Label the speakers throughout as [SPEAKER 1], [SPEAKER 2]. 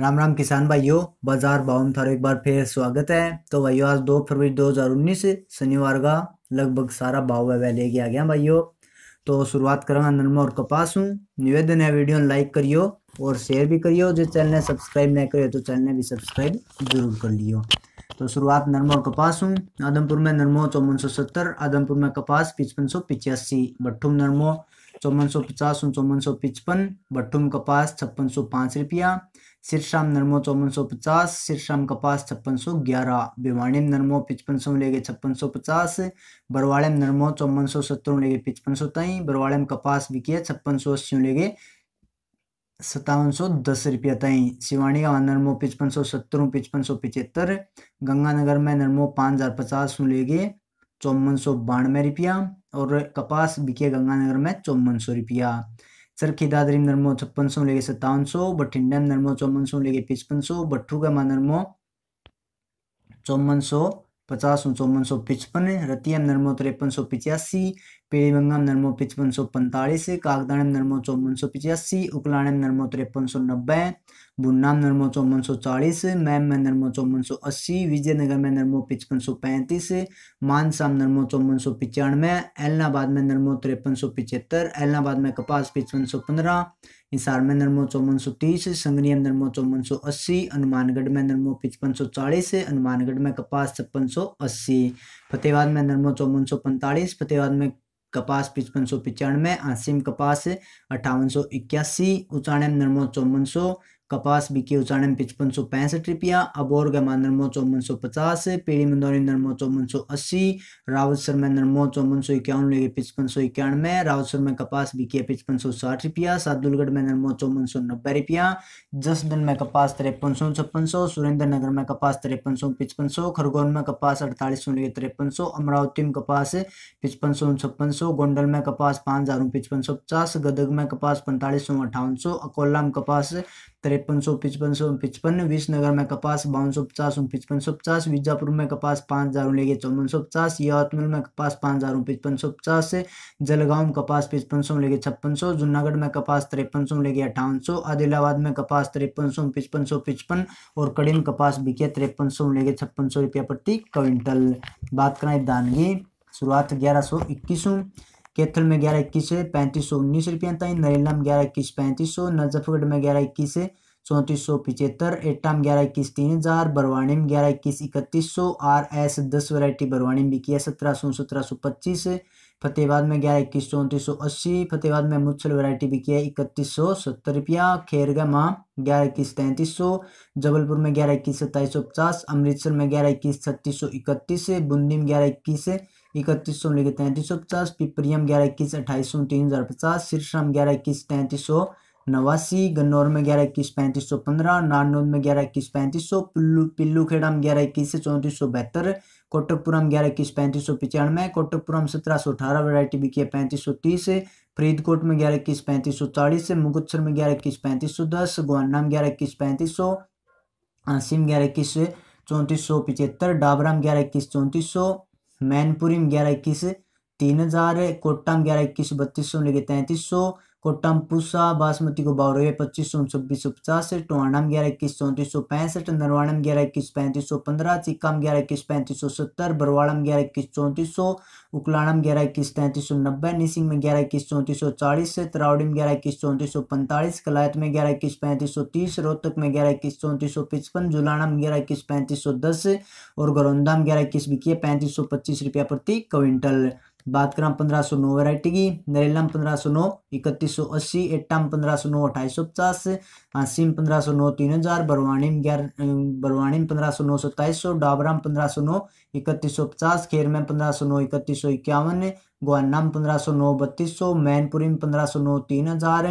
[SPEAKER 1] राम राम किसान भाइयों बाजार भाव में थोड़ा एक बार फिर स्वागत है तो भाइयों आज दो फरवरी 2019 शनिवार का लगभग सारा भाव है वह लेके आ गया भाइयों तो शुरुआत करूँगा नरमा और कपास हूँ निवेदन है वीडियो लाइक करियो और शेयर भी करियो जो चैनल ने सब्सक्राइब नहीं करियो तो चैनल ने भी सब्सक्राइब जरूर कर लियो तो शुरुआत नरमा और कपास हूँ आदमपुर में नरमो चौवन सौ सत्तर आदमपुर में कपास पिचपन सौ पिचासी भट्ठुम नरमो चौवन सौ पचास चौवन सौ पिचपन भट्ठुम कपास छप्पन सौ पाँच रुपया शाम नरमो चौवन सौ पचास सिरसाम कपास छप्पन सौ ग्यारह भिवाणी में नरमो पिचपन सौ लेके छप्पन सौ पचास बरवाड़े में नरमो चौवन सौ सत्तर लेके पिचपन सौ तई बरवाड़े में कपास बिकी छप्पन सौ अस्सी लेके सत्तावन सौ दस रुपया तई शिवानी का नरमो पिचपन सौ सत्तर पिचपन सौ पिचहत्तर गंगानगर में नरमो पाँच हजार पचास लेके चौवन सौ बानवे रुपया और कपास बिके गंगानगर में चौवन सौ रुपया चरखी दादरी नरमो छप्पन सौ लेके सत्तावन सौ बठिंडा में नरमो चौवन सौ लेके पिचपन सौ भट्ठू में नरमो चौवन सौ पचास चौवन सौ पिचपन रतिया नर्मो नरमो तिरपन सौ पिचासी पेड़ीबंगम नरमो पचपन सौ पैंतालीस कागदाणम नरमो चौवन सौ पचासी उकलाणम नरमो तिरपन सौ नब्बे बुन्नाम नरमो चौवन सौ चालीस मैम में नरमो चौवन सौ अस्सी विजयनगर में नरमो पचपन सौ पैंतीस मानसाम नरमो चौवन सौ पचानवे एलनाबाद में नरमो तिरपन सौ पचहत्तर एलनाबाद में कपास पचपन सौ पंद्रह हिसार में नरमो चौवन सौ तीस संगनियम नरमो चौवन सौ अस्सी हनुमानगढ़ में नरमो पचपन सौ चालीस हनुमानगढ़ में कपास छप्पन सौ अस्सी फतेहाबाद में नरमो चौवन सौ पैंतालीस फतेहाबाद में कपास पचपन सौ पिचानवे आसिम कपास अठावन सौ इक्यासी उचाणम नरमो चौवन सौ कपास बिके उचाणन पिचपन सौ पैंसठ रुपया अबोर गमा नरमो चौवन सौ पचास पीढ़ी मंदौरी नरमो चौवन सौ अस्सी रावतसर में नरमो चौवन सौ इक्यावन लेके पिचपन सौ इक्यानवे रावतसर में कपास बिके पिचपन सौ साठ रुपया सादुलगढ़ में नरमो चौवन सौ नब्बे रुपया जसदन में कपास तिरपन सौ छप्पन सौ सुरेंद्र नगर में कपास तिरपन सौ पिचपन सौ खरगोन में कपास अड़तालीस सौ लेके तिरपन सौ अमरावती में कपास पिचपन सौ छप्पन सौ गोंडल में कपास पाँच हज़ार पिचपन सौ पचास गदग में कपास पैंतालीस सौ अट्ठावन सौ अकोला में कपास तिरपन सौ पचपन सौ पचपन विसनगर में कपास बावन सौ पचास पचपन सौ पचास विजापुर में कपास पाँच हज़ार लेके चौवन सौ पचास यवतमल में कपास पाँच हज़ार पचपन सौ पचास जलगांव में कपास पचपन सौ लेके छप्पन सौ जूनागढ़ में कपास तिरपन सौ लेके अठावन सौ आदिलाबाद में कपास तिरपन सौ पचपन सौ पचपन और कड़ी में कपास बिके तिरपन सौ लेके छप्पन सौ रुपया प्रति क्विंटल बात करें धान की शुरुआत ग्यारह सौ इक्कीस कैथल में ग्यारह इक्कीस से पैंतीस सौ उन्नीस रुपया तय नरेला में ग्यारह इक्कीस पैंतीस सौ नजफगढ़ में ग्यारह इक्कीस से चौंतीस सौ पिचहत्तर एटा में ग्यारह इक्कीस तीन हज़ार बरवाणी में ग्यारह इक्कीस इकतीस सौ आर एस दस वैरायटी बरवाणी में बिकी है सत्रह सौ सत्रह सौ पच्चीस फतेहबाद में ग्यारह इक्कीस चौंतीस सौ अस्सी फतेहबाद में मुच्छल वैरायटी बिकी है इकतीस सौ सत्तर रुपया खेरगा माँ ग्यारह इक्कीस तैंतीस सौ जबलपुर में ग्यारह इक्कीस सत्ताईस सौ पचास अमृतसर में ग्यारह इक्कीस छत्तीस सौ इकतीस बूंदी में ग्यारह इक्कीस इकतीस सौ लेके तैंतीस सौ पचास पिपरियम ग्यारह इक्कीस अट्ठाईस सौ तीन हज़ार पचास सिरश्रम ग्यारह इक्कीस तैंतीस सौ नवासी गन्नौर में ग्यारह इक्कीस पैंतीस सौ पंद्रह नारनौद में ग्यारह इक्कीस पैंतीस सौ पिल्लू पिल्लूखेड़ा में ग्यारह इक्कीस से चौंतीस सौ बहत्तर कोटकपुरम ग्यारह इक्कीस पैंतीस सौ पचानवे कोटकपुरम सत्रह सौ अठारह वैरायटी बिकी है पैंतीस सौ तीस फरीदकोट में ग्यारह इक्कीस पैंतीस सौ चालीस मुगतसर में ग्यारह इक्कीस पैंतीस सौ दस ग्वाना में ग्यारह इक्कीस पैंतीस सौ आसिम ग्यारह इक्कीस चौंतीस सौ पिचहत्तर डाबरा में ग्यारह इक्कीस चौंतीस सौ मैनपुरी में ग्यारह इक्कीस तीन हज़ार कोटा में ग्यारह इक्कीस बत्तीस सौ लेके तैंतीस सौ कोटम पुसा बासमती को बारह पच्चीस सौ छब्बीस सौ पचास टोहाना ग्यारह इक्कीस चौंतीस सौ पैंसठ नरवाणम ग्यारह इक्कीस पैंतीस सौ पंद्रह चिक्का में ग्यारह इक्कीस पैंतीस सौ सत्तर बरवाड़म ग्यारह इक्कीस चौंतीस सौ उकलाणम ग्यारह इक्कीस तैंतीस सौ नब्बे निसिंग में ग्यारह इक्कीस चौंतीस सौ चालीस तरावड़ी में ग्यारह इक्कीस चौंतीस सौ पैंतालीस कलायत में ग्यारह इक्कीस पैंतीस सौ तीस रोहतक में ग्यारह इक्कीस चौंतीस सौ पचपन जुलाना में ग्यारह इक्कीस पैंतीस सौ दस और गरौंदा में ग्यारह इक्कीस बिकिए पैंतीस सौ पच्चीस रुपया प्रति क्विंटल बात करें पंद्रह सौ नौ वेरायटी की में पंद्रह सौ नौ इकतीस सौ अस्सी एट्टाम पंद्रह सौ नौ अठाई सौ पचास आसिम पंद्रह सौ नौ तीन हजार में ग्यारह में पंद्रह सौ नौ सत्ताईस सौ डाबराम पंद्रह सौ नौ इकतीस सौ पचास खेर में पंद्रह सौ नौ इकतीस सौ इक्यावन ग्वानाम पंद्रह सौ नौ बत्तीस सौ मैनपुरी में पंद्रह सौ नौ तीन हजार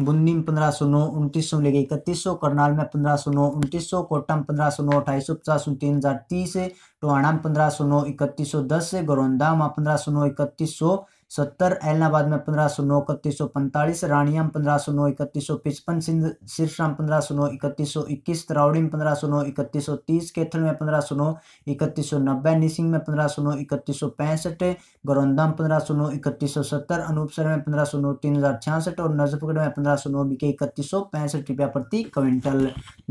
[SPEAKER 1] बुंदी में पंद्रह सौ नौ उनतीस सौ लेके इकतीस सौ करनाल में पंद्रह सौ नौ उनतीस सौ कोटा में पंद्रह सौ नौ अठाईस सौ पचास सौ तीन हजार तीस टोहाणा में पंद्रह सौ नौ इकतीस सौ दस गोरौंदा में पंद्रह सौ नौ इकतीस सौ सत्तर एलनाबाद में पंद्रह सौ नौ इकतीस सौ पैंतालीस रानिया में पंद्रह सौ नौ इकतीस सौ पिचपन सिंध में पंद्रह सौ नौ इकतीस सौ इक्कीस तरावड़ी में पंद्रह सौ नौ इकतीस सौ तीस केथल में पंद्रह सौ नौ इकतीस सौ नब्बे निसिंग में पंद्रह सौ नौ इकतीस सौ पैंसठ गरौंदा में पंद्रह सौ नौ इकतीस सौ सत्तर अनूपसर में पंद्रह सौ नौ तीन हज़ार छियासठ और नजफगढ़ में पंद्रह सौ नौ बीके इकतीस सौ पैंसठ रुपया प्रति क्विंटल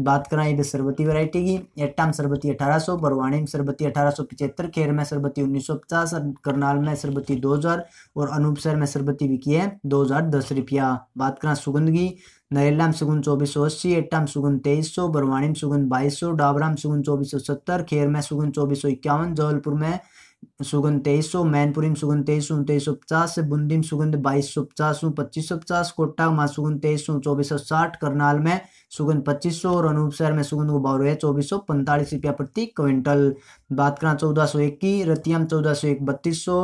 [SPEAKER 1] बात करें इधर सरबती वैरायटी की एट्टा में सरबती अठारह सौ बरवाणी में सरबती अठारह सौ पिछहत्तर खेर में सरबती उन्नीस सौ पचास करनाल में सरबती दो हज़ार और अनूप में सरबती बिकी है दो हज़ार दस रुपया बात करें सुगंध की नरेला में सुगुन चौबीस सौ अस्सी एट्टा में सुगुन तेईस सौ बरवाणी में सुगुन बाईस सौ डाबरा में सुगुन चौबीस सौ सत्तर खेर में सुगुन चौबीस सौ इक्यावन जबलपुर में सुगंध तेईस सौ मैनपुरी में सुगंध तेईस सौ उनतीस सौ पचास बुंदी में सुगंध बाईस सौ पचास पच्चीस सौ पचास कोटा में सुगंध तेईस सौ चौबीस सौ साठ करनाल में सुगंध पच्चीस सौ और अनुपसर में सुगंध को भाव है चौबीस सौ पैंतालीस रुपया प्रति क्विंटल बात करें चौदह सौ एक की रतिया में चौदह सौ एक बत्तीस सौ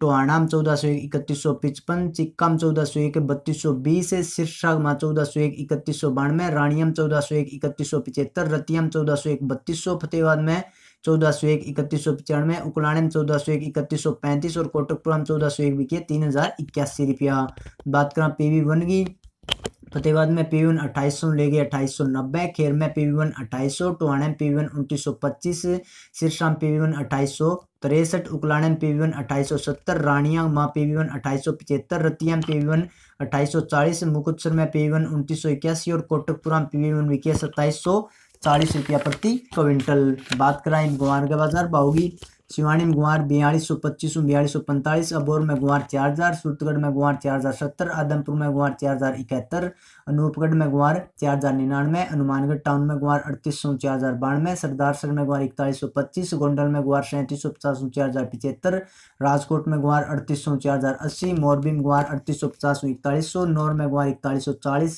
[SPEAKER 1] टोहाणाम चौदह सौ एक इकतीस सौ पिचपन चिक्काम चौदह सौ एक बत्तीस सौ बीस सिरसागमा चौदह सौ एक इकतीस सौ बानवे रानियम चौदह सौ एक इकतीस सौ पिचहत्तर रतियम चौदह सौ एक बत्तीस सौ फतेहाबाद में चौदह सौ एक इकतीस सौ पचानवे में चौदह सौ एक इकतीस सौ पैंतीस और में चौदह सौ एक बिके तीन हजार इक्यासी रुपया बात करें पीवी वन की फतेह बाद में पी वी वन अट्ठाईस सौ ले गए अट्ठाईस सौ नब्बे खेर में पी वी वन अट्ठाईस सौ टोहाना में पी वन उन्तीस सौ पच्चीस सिरसा में पी वन अट्ठाईस सौ तिरसठ उकलाना में पी वी वन अट्ठाईस सौ सत्तर रानिया माँ पी वी वन अट्ठाईस सौ पचहत्तर रतिया में पी वन अट्ठाईस सौ चालीस मुकुतसर में पी वी वन उन्तीस सौ इक्यासी और कोटकपुरा में पी वन विकिया सत्ताईस सौ चालीस रुपया प्रति क्विंटल बात कराएं गुवार के बाजार बाहुगी शिवानी में गुआर बयालीस सौ पच्चीस बयालीस सौ पैंतालीस अबोर में गुआर चार हज़ार सूरतगढ़ में गुआर चार हज़ार सत्तर आदमपुर में गुआर चार हज़ार इकहत्तर अनूपगढ़ में गुआर चार हज़ार निन्यानवे हनुमानगढ़ टाउन में गुआर अड़तीस सौ चार हज़ार बानवे सरदार सर में गुआर इकतालीस सौ पच्चीस गोंडल में गुआर सैंतीस सौ पचास चार हज़ार पिछहत्तर राजकोट में गुआर अड़तीस सौ चार हज़ार अस्सी मोरबी में गुआर अड़तीस सौ पचास इकतालीस सौ नौर में गुआर इकतालीस सौ चालीस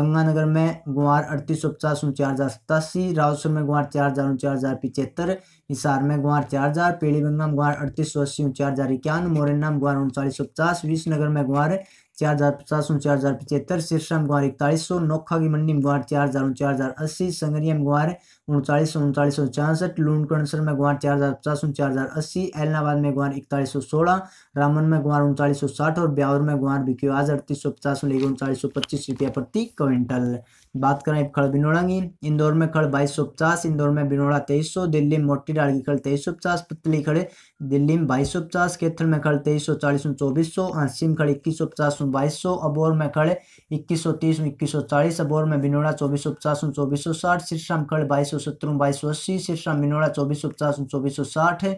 [SPEAKER 1] गंगानगर में गुआर अड़तीस सौ पचास चार हज़ार सतासी राजसर में गुआर चार हज़ार चार हज़ार पिछहत्तर हिसार में ग्वार चार हज़ार पीलीभीत में ग्वार अड़तीस सौ अस्सी चार हज़ार इक्यावन मोरन में ग्वार उनचालीस सौ पचास विश्वनगर में ग्वार चार हज़ार पचास चार हज़ार पचहत्तर सिरसा में ग्वार इकतालीस सौ नौखा की मंडी में ग्वार चार हज़ार चार हज़ार अस्सी संगरिया में ग्वार उनचालीस सौ उनतालीस सौ छियासठ लूणकणसर में ग्वार चार हज़ार पचास चार हज़ार अस्सी एलनाबाद में ग्वार इकतालीस सौ सोलह रामन में ग्वार उनतालीस सौ साठ और ब्यावर में ग्वार बिकी आज अड़तीस सौ पचास में लेकर उनतालीस सौ पच्चीस रुपया प्रति क्विंटल बात करें खड़ बिनोड़ा की इंदौर में खड़ बाईस सौ पचास इंदौर में बिनोड़ा तेईस सौ दिल्ली में मोटी डाल की खड़ तेईस सौ पचास पतली खड़े दिल्ली में बाईस सौ पचास केथल में खड़ तेईस सौ चालीस चौबीस सौ हंसी में खड़ इक्कीस सौ पचास सौ बाईस सौ अबोर में खड़े इक्कीस सौ तीस इक्कीस सौ चालीस अबोर में बिनोड़ा चौबीस सौ पचास चौबीस सौ साठ सिरसाम खड़े बाईस सौ सत्तर बाईस सौ अस्सी सिरसाम बिनोड़ा चौबीस सौ पचास चौबीस सौ साठ है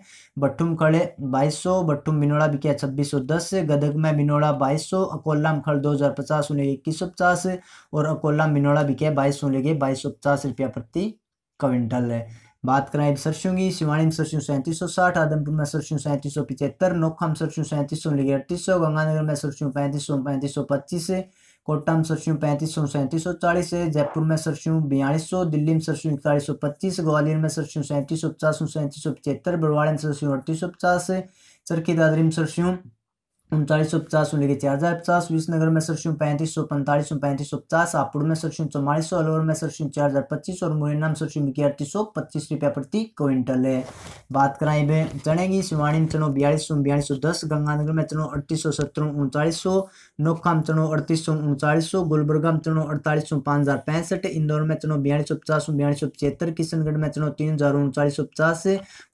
[SPEAKER 1] खड़े बाईस सौ भट्ठुम बिनोड़ा बिकिया छब्बीस सौ दस गदग में बिनोड़ा बाईस सौ अकोला में खड़े दो हज़ार पचास उन्हें इक्कीस सौ पचास और अकोला में बिनोड़ा बिकिया बाईस सौ लेके बाईस सौ पचास रुपया प्रति क्विंटल है बात कराएं सरसों की शिवानी में सरसों सैंतीस सौ साठ आदमपुर में सरसों सैंतीस सौ पिचहत्तर नोखा में सरसों सैंतीस सौ अड़तीस सौ गंगानगर में सरसों पैंतीस सौ पैंतीस सौ पच्चीस है कोटा में सरसों पैंतीस सौ सैंतीस सौ चालीस है जयपुर में सरसों बयालीस सौ दिल्ली में सरसों इकतालीस सौ पच्चीस ग्वालियर में सरसों सैंतीस सौ पचास सौ सैंतीस सौ पचहत्तर बरवाड़ा में सरसों अड़तीस सौ पचास है चरखी दादरी में सरसों उनचालीस सौ पचास उनके चार हज़ार पचास विश्वनगर में सरसों पैंतीस सौ पैंतालीस सौ पैंतीस सौ पचास हापुड़ में सरसों चौवालीस सौ अलवर में सरसों चार हज़ार पच्चीस और मुरैना में सरसों अड़तीस सौ पच्चीस रुपया प्रति क्विंटल है बात कराई वे चने की में चलो बयालीस सौ बयालीस सौ दस गंगानगर में चलो अड़तीस सौ सत्रह उनचालीस सौ नोखा में चनो अड़तीस सौ उनचालीस सौ गुलबर्गा में चनो अड़तालीस सौ पाँच हज़ार पैंसठ इंदौर में चलो बयालीस सौ पचास बयालीस सौ पचहत्तर किशनगढ़ में चलो तीन हज़ार उनचालीस सौ पचास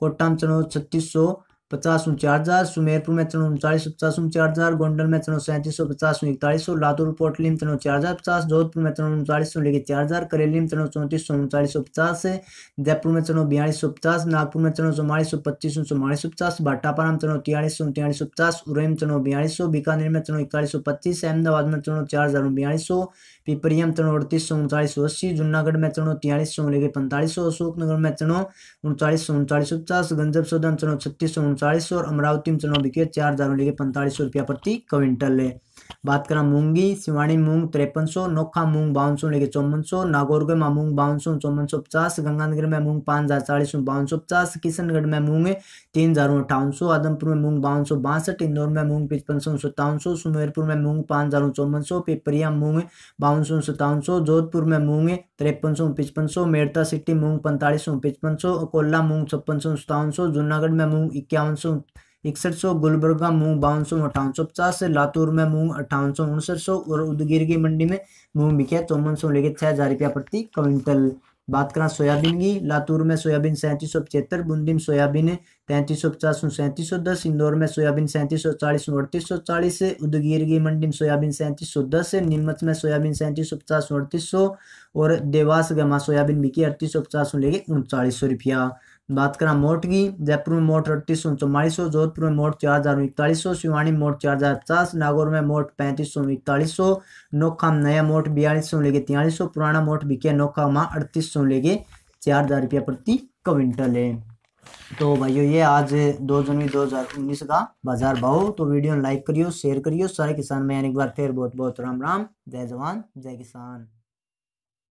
[SPEAKER 1] कोटा में चलो छत्तीस सौ पचास चार हज़ार सुमेरपुर में तनो उनचालीस सौ पचास चार हज़ार गोंडल में तनो सैंतीस सौ पचास सौ इकतालीस सौ लातूर पोटली में तनो चार हज़ार पचास जोधपुर में तनो उनचालीस सौ लेके चार हज़ार करेली में तनो चौंतीस सौ उनचालीस सौ पचास है जयपुर में तनो बयालीस सौ पचास नागपुर में तनो चौवालीस सौ पच्चीस सौ चौवालीस सौ पचास भाटापारा में तनो तियालीस सौ तियालीस सौ पचास उरई में तनो बयालीस सौ बीकानेर में तनो इकतालीस सौ पच्चीस अहमदाबाद में तनो चार हज़ार बयालीस सौ पिपरिया में तनो अड़तीस सौ उनचालीस सौ अस्सी जूनागढ़ में तनो तियालीस सौ लेके पैंतालीस सौ अशोकनगर में तनो उनचालीस सौ उनचालीस सौ पचास गंजब सौदा में छत्तीस सौ उनचालीस और अमरावती में चुनाव बिके चार हजार में लेके पैंतालीस सौ रुपया प्रति क्विंटल है बात करा मूंगी सिवाणी मूंग तिरपन सौ नोखा मूंग बावन सौ लेके चौवन सौ नागौर में मूंग बावन सौ चौवन सौ पचास गंगानगर में मूंग पांच हज़ार चालीस में बावन सौ पचास किशनगढ़ में मूंग तीन हज़ार अठावन सौ आदमपुर में मूंग बावन सौ बासठ इंदौर में मूंग पचपन सौ सत्तावन सौ सुमेरपुर में मूंग पांच हज़ार चौवन सौ पिपरिया मूंग बावन सौ सत्तावन सौ जोधपुर में मूंग तिरपन सौ पचपन सौ मेड़ता सिटी मूंग पैंतालीस सौ पचपन सौ अकोला मूंग छप्पन सौ सत्तावन सौ जूनागढ़ में मूंग इक्यावन सौ इकसठ सौ गुलबर्गा मूंग बावन सौ अठावन सौ पचास लातूर में मूंग अठावन सौ उनसठ सौ और उदगीर की मंडी में मूंग बिकिया चौवन सौ लेके छह हज़ार रुपया प्रति क्विंटल बात करें सोयाबीन की लातूर में सोयाबीन सैंतीस सौ पचहत्तर बूंदी में सोयाबीन तैंतीस सौ पचास सैंतीस सौ दस इंदौर में सोयाबीन सैंतीस सौ चालीस अड़तीस सौ चालीस उदगीर की मंडी में सोयाबीन सैंतीस सौ दस नीमच में सोयाबीन सैंतीस सौ पचास अड़तीस सौ और देवास गमा सोयाबीन बिकी अड़तीस सौ पचास लेके उनचालीस सौ रुपया बात करा मोट की जयपुर में मोट अड़तीस सौ चौवालीस सौ जोधपुर में मोट चार हजार इकतालीस सौ शिवानी मोट चार हजार पचास नागौर में मोट पैंतीस सौ इकतालीस सौ नोखा में नया मोट बयालीस सौ लेके तिहालीस सौ पुराना मोट बिके नोखा में अड़तीस सौ लेके चार हजार रुपया प्रति क्विंटल है तो भाइयों ये आज दो जनवरी दो हजार उन्नीस का बाजार भाव तो वीडियो लाइक करियो शेयर करियो सारे किसान मैं एक बार फिर बहुत बहुत राम राम जय जवान जय किसान